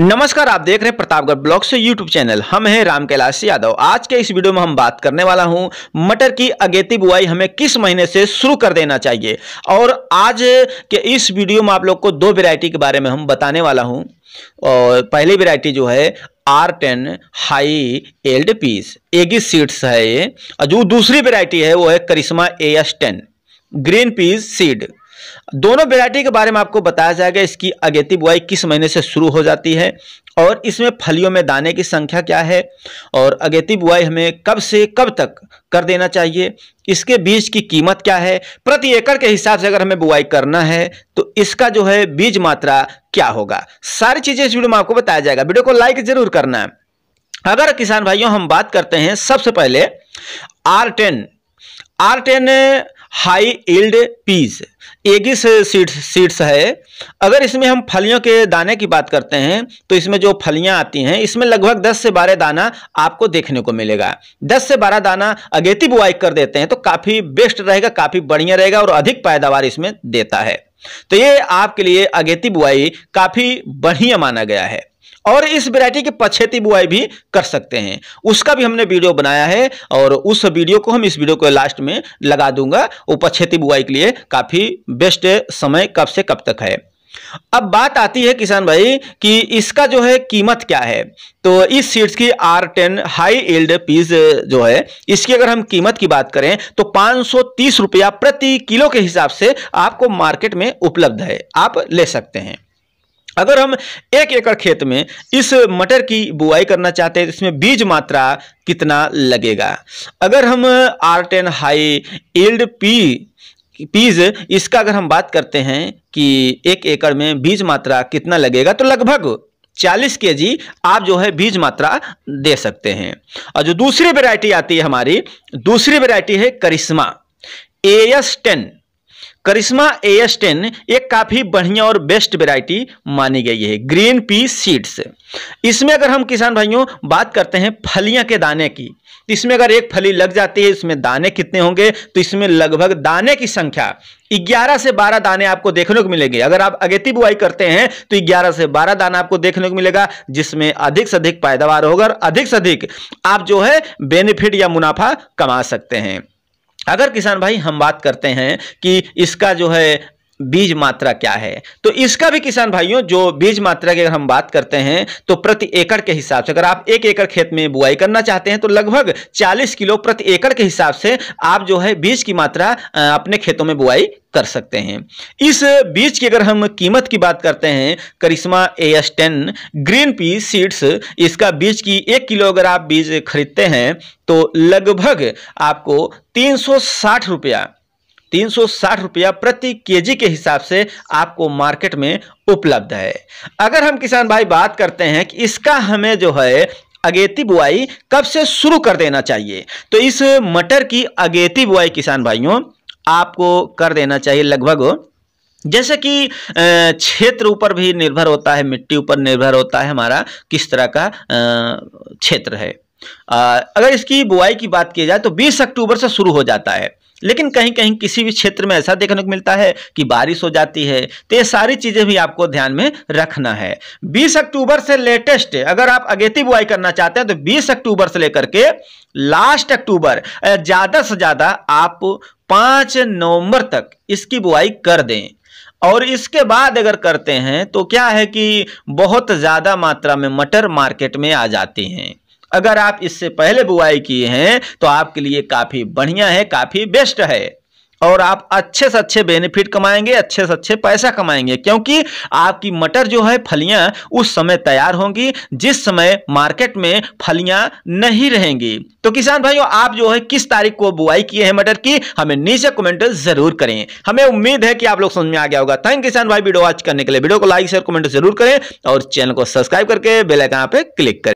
नमस्कार आप देख रहे हैं प्रतापगढ़ ब्लॉग से यूट्यूब चैनल हम हैं राम कैलाश यादव आज के इस वीडियो में हम बात करने वाला हूं मटर की अगेती बुआई हमें किस महीने से शुरू कर देना चाहिए और आज के इस वीडियो में आप लोग को दो वेरायटी के बारे में हम बताने वाला हूं और पहली वेरायटी जो है R ten high yield peas एगी सीड्स है ये और जो दूसरी वेरायटी है वो है Karishma A S ten green peas seed दोनों वेरायटी के बारे में आपको बताया जाएगा इसकी अगेती बुआई किस महीने से शुरू हो जाती है और इसमें फलियों में दाने की संख्या क्या है और अगेती बुआई हमें कब से कब तक कर देना चाहिए इसके बीज की कीमत क्या है प्रति एकड़ के हिसाब से अगर हमें बुआई करना है तो इसका जो है बीज मात्रा क्या होगा सारी चीज़ें इस वीडियो में आपको बताया जाएगा वीडियो को लाइक जरूर करना है अगर किसान भाइयों हम बात करते हैं सबसे पहले R ten R ten high yield peas एगिस सीड्स सीड्स है अगर इसमें हम फलियों के दाने की बात करते हैं तो इसमें जो फलियां आती हैं इसमें लगभग 10 से 12 दाना आपको देखने को मिलेगा 10 से 12 दाना अगेती बुआई कर देते हैं तो काफ़ी बेस्ट रहेगा काफ़ी बढ़िया रहेगा और अधिक पैदावार इसमें देता है तो ये आपके लिए अगेती बुआई काफ़ी बढ़िया माना गया है और इस वैरायटी की पछेती बुआई भी कर सकते हैं उसका भी हमने वीडियो बनाया है और उस वीडियो को हम इस वीडियो को लास्ट में लगा दूंगा वो पछेती बुआई के लिए काफ़ी बेस्ट समय कब से कब तक है अब बात आती है किसान भाई कि इसका जो है कीमत क्या है तो इस सीड्स की R ten high yield peas जो है इसकी अगर हम कीमत की बात करें तो पांच रुपया प्रति किलो के हिसाब से आपको मार्केट में उपलब्ध है आप ले सकते हैं अगर हम एक एकड़ खेत में इस मटर की बुआई करना चाहते हैं तो इसमें बीज मात्रा कितना लगेगा अगर हम R ten high yield pea peas इसका अगर हम बात करते हैं कि एक एकड़ में बीज मात्रा कितना लगेगा तो लगभग 40 के जी आप जो है बीज मात्रा दे सकते हैं और जो दूसरी वेरायटी आती है हमारी दूसरी वेरायटी है Karishma S ten Karishma S ten एक काफ़ी बढ़िया और बेस्ट वेराइटी मानी गई है ग्रीन पी सीड्स इसमें अगर हम किसान भाइयों बात करते हैं फलियां के दाने की तो इसमें अगर एक फली लग जाती है इसमें दाने कितने होंगे तो इसमें लगभग दाने की संख्या 11 से 12 दाने आपको देखने को मिलेंगे अगर आप अगेती बुआई करते हैं तो 11 से 12 दाना आपको देखने को मिलेगा जिसमें अधिक से अधिक पैदावार होगा और अधिक से अधिक आप जो है बेनिफिट या मुनाफा कमा सकते हैं अगर किसान भाई हम बात करते हैं कि इसका जो है बीज मात्रा क्या है तो इसका भी किसान भाइयों जो बीज मात्रा की अगर हम बात करते हैं तो प्रति एकड़ के हिसाब से अगर आप एक एकड़ खेत में बुआई करना चाहते हैं तो लगभग 40 किलो प्रति एकड़ के हिसाब से आप जो है बीज की मात्रा अपने खेतों में बुआई कर सकते हैं इस बीज की अगर हम कीमत की बात करते हैं Karishma A S ten green pea seeds इसका बीज की एक किलो अगर आप बीज खरीदते हैं तो लगभग आपको तीन सौ साठ रुपया तीन सौ साठ रुपया प्रति केजी के हिसाब से आपको मार्केट में उपलब्ध है अगर हम किसान भाई बात करते हैं कि इसका हमें जो है अगेती बुआई कब से शुरू कर देना चाहिए तो इस मटर की अगेती बुआई किसान भाइयों आपको कर देना चाहिए लगभग जैसे कि क्षेत्र ऊपर भी निर्भर होता है मिट्टी ऊपर निर्भर होता है हमारा किस तरह का क्षेत्र है अगर इसकी बुआई की बात की जाए तो 20 अक्टूबर से शुरू हो जाता है लेकिन कहीं कहीं किसी भी क्षेत्र में ऐसा देखने को मिलता है कि बारिश हो जाती है तो ये सारी चीज़ें भी आपको ध्यान में रखना है 20 अक्टूबर से लेटेस्ट अगर आप अगेती बुआई करना चाहते हैं तो 20 अक्टूबर से लेकर के लास्ट अक्टूबर ज़्यादा से ज़्यादा आप 5 नवंबर तक इसकी बुआई कर दें और इसके बाद अगर करते हैं तो क्या है कि बहुत ज़्यादा मात्रा में मटर मार्केट में आ जाती हैं अगर आप इससे पहले बुआई किए हैं तो आपके लिए काफ़ी बढ़िया है काफ़ी बेस्ट है और आप अच्छे से अच्छे बेनिफिट कमाएंगे अच्छे से अच्छे पैसा कमाएंगे क्योंकि आपकी मटर जो है फलियां उस समय तैयार होंगी जिस समय मार्केट में फलियां नहीं रहेंगी तो किसान भाइयों आप जो है किस तारीख को बुआई किए हैं मटर की हमें नीचे कमेंट जरूर करें हमें उम्मीद है कि आप लोग समझ में आ गया होगा थैंक किसान भाई वीडियो वॉच करने के लिए वीडियो को लाइक शेयर कमेंट जरूर करें और चैनल को सब्सक्राइब करके बेलाइकन पर क्लिक करें